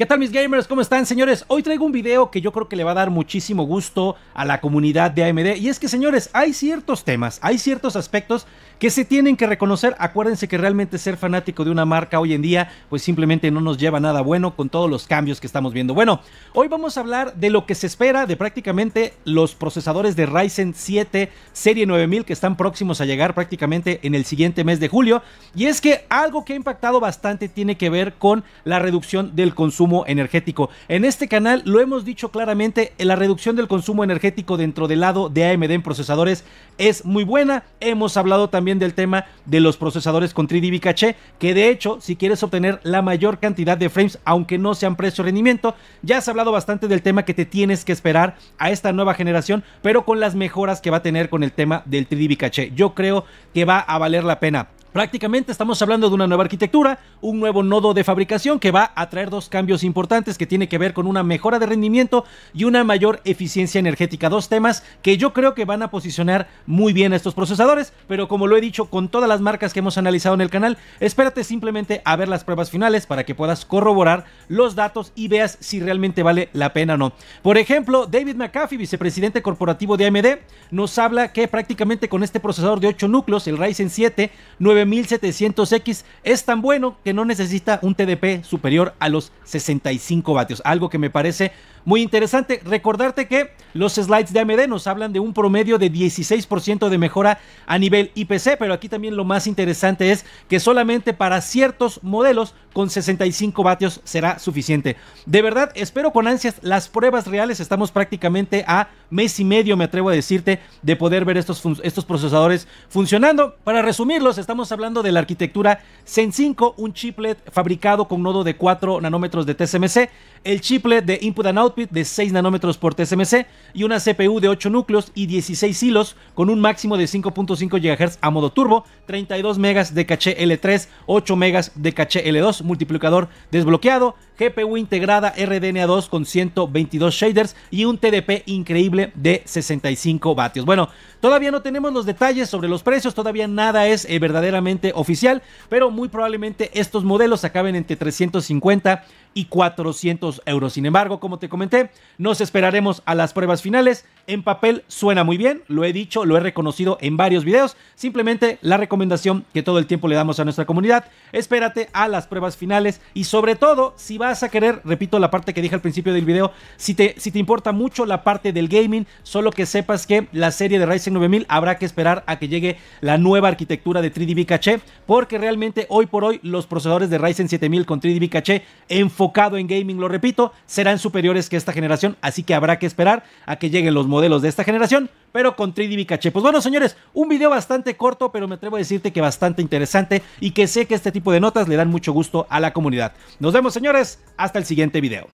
¿Qué tal mis gamers? ¿Cómo están señores? Hoy traigo un video que yo creo que le va a dar muchísimo gusto a la comunidad de AMD y es que señores, hay ciertos temas, hay ciertos aspectos que se tienen que reconocer. Acuérdense que realmente ser fanático de una marca hoy en día pues simplemente no nos lleva nada bueno con todos los cambios que estamos viendo. Bueno, hoy vamos a hablar de lo que se espera de prácticamente los procesadores de Ryzen 7 serie 9000 que están próximos a llegar prácticamente en el siguiente mes de julio y es que algo que ha impactado bastante tiene que ver con la reducción del consumo energético. En este canal lo hemos dicho claramente, la reducción del consumo energético dentro del lado de AMD en procesadores es muy buena. Hemos hablado también del tema de los procesadores con 3DB caché, que de hecho, si quieres obtener la mayor cantidad de frames, aunque no sean precio rendimiento, ya has hablado bastante del tema que te tienes que esperar a esta nueva generación, pero con las mejoras que va a tener con el tema del 3DB caché. Yo creo que va a valer la pena. Prácticamente estamos hablando de una nueva arquitectura, un nuevo nodo de fabricación que va a traer dos cambios importantes que tiene que ver con una mejora de rendimiento y una mayor eficiencia energética. Dos temas que yo creo que van a posicionar muy bien a estos procesadores, pero como lo he dicho con todas las marcas que hemos analizado en el canal, espérate simplemente a ver las pruebas finales para que puedas corroborar los datos y veas si realmente vale la pena o no. Por ejemplo, David McAfee, vicepresidente corporativo de AMD, nos habla que prácticamente con este procesador de 8 núcleos, el Ryzen 7, 9 1700 x es tan bueno que no necesita un TDP superior a los 65 vatios, algo que me parece muy interesante. Recordarte que los slides de AMD nos hablan de un promedio de 16% de mejora a nivel IPC, pero aquí también lo más interesante es que solamente para ciertos modelos con 65 vatios será suficiente. De verdad, espero con ansias las pruebas reales. Estamos prácticamente a mes y medio, me atrevo a decirte, de poder ver estos, estos procesadores funcionando. Para resumirlos, estamos hablando de la arquitectura Zen 5, un chiplet fabricado con nodo de 4 nanómetros de TSMC, el chiplet de input and output de 6 nanómetros por TSMC y una CPU de 8 núcleos y 16 hilos con un máximo de 5.5 GHz a modo turbo, 32 megas de caché L3, 8 megas de caché L2, multiplicador desbloqueado, GPU integrada RDNA2 con 122 shaders y un TDP increíble de 65 vatios. Bueno, todavía no tenemos los detalles sobre los precios, todavía nada es eh, verdaderamente oficial, pero muy probablemente estos modelos acaben entre 350 y 400 euros. Sin embargo, como te comenté, nos esperaremos a las pruebas finales. En papel suena muy bien, lo he dicho, lo he reconocido en varios videos. Simplemente la recomendación que todo el tiempo le damos a nuestra comunidad, espérate a las pruebas finales y sobre todo si vas vas a querer, repito la parte que dije al principio del video, si te, si te importa mucho la parte del gaming, solo que sepas que la serie de Ryzen 9000 habrá que esperar a que llegue la nueva arquitectura de 3DB caché, porque realmente hoy por hoy los procesadores de Ryzen 7000 con 3DB caché enfocado en gaming, lo repito, serán superiores que esta generación, así que habrá que esperar a que lleguen los modelos de esta generación pero con 3D caché. Pues bueno, señores, un video bastante corto, pero me atrevo a decirte que bastante interesante y que sé que este tipo de notas le dan mucho gusto a la comunidad. Nos vemos, señores, hasta el siguiente video.